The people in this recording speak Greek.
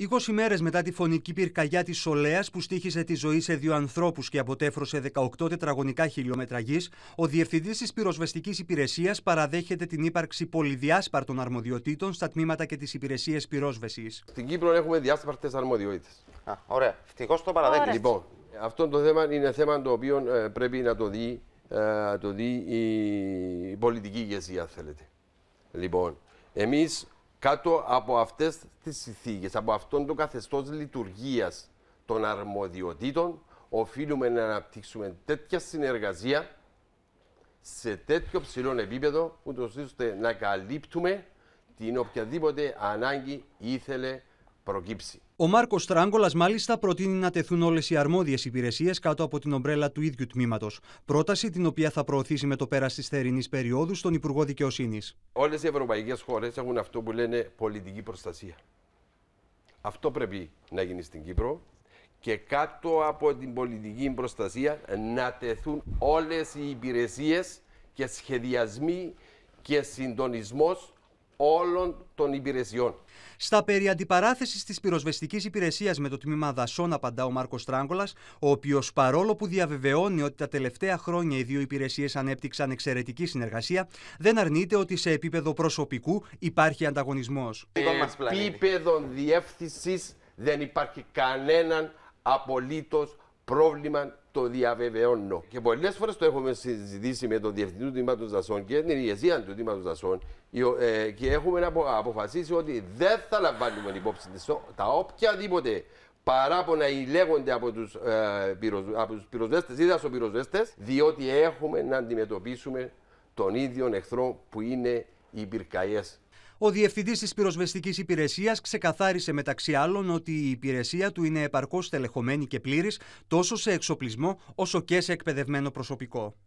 20 μέρες μετά τη φωνική πυρκαγιά της Σολέας που στήχησε τη ζωή σε δύο ανθρώπους και αποτέφρωσε 18 τετραγωνικά χιλιόμετρα γης, ο Διευθυντής της Πυροσβεστικής Υπηρεσίας παραδέχεται την ύπαρξη πολυδιάσπαρτων αρμοδιοτήτων στα τμήματα και τις υπηρεσίες πυρόσβεσης. Στην Κύπρο έχουμε διάσπαρτες αρμοδιότητες. ωραία. Φτυχώς το παραδέχεται. Λοιπόν, αυτό το θέμα είναι θέμα το οποίο ε, πρέπει να το δει, ε, το δει η πολιτική ηγεσία, θέλετε. Λοιπόν, εμείς κάτω από αυτές τις συνθήκες, από αυτόν τον καθεστώς λειτουργίας των αρμοδιοτήτων, οφείλουμε να αναπτύξουμε τέτοια συνεργασία σε τέτοιο ψηλό επίπεδο, ούτως ώστε να καλύπτουμε την οποιαδήποτε ανάγκη ήθελε ο Μάρκος Τράγκολα, μάλιστα, προτείνει να τεθούν όλες οι αρμόδιες υπηρεσίες κάτω από την ομπρέλα του ίδιου τμήματος. Πρόταση την οποία θα προωθήσει με το πέρας της θερινής περίοδου στον Υπουργό Δικαιοσύνης. Όλες οι ευρωπαϊκές χώρες έχουν αυτό που λένε πολιτική προστασία. Αυτό πρέπει να γίνει στην Κύπρο και κάτω από την πολιτική προστασία να τεθούν όλες οι υπηρεσίες και σχεδιασμοί και συντονισμός όλων των υπηρεσιών. Στα περί αντιπαράθεσης της πυροσβεστικής υπηρεσίας με το τμήμα δασών, απαντά ο Μάρκος Τράγκολα, ο οποίος παρόλο που διαβεβαιώνει ότι τα τελευταία χρόνια οι δύο υπηρεσίες ανέπτυξαν εξαιρετική συνεργασία, δεν αρνείται ότι σε επίπεδο προσωπικού υπάρχει ανταγωνισμός. Σε επίπεδο διεύθυνσης δεν υπάρχει κανέναν απολύτως πρόβλημα το διαβεβαιώνω. Και πολλές φορές το έχουμε συζητήσει με τον διευθυντή του τμήματος Δασών και την ηγεσία του τμήματος Δασών ε, και έχουμε αποφασίσει ότι δεν θα λαμβάνουμε υπόψη τα οποιαδήποτε παράπονα ε, ή λέγονται από τους ε, πυροσβέστες ή δασοπυροσβέστες, διότι έχουμε να αντιμετωπίσουμε τον ίδιο εχθρό που είναι οι πυρκαγιές ο διευθυντής της πυροσβεστικής υπηρεσίας ξεκαθάρισε μεταξύ άλλων ότι η υπηρεσία του είναι επαρκώς στελεχωμένη και πλήρης τόσο σε εξοπλισμό όσο και σε εκπαιδευμένο προσωπικό.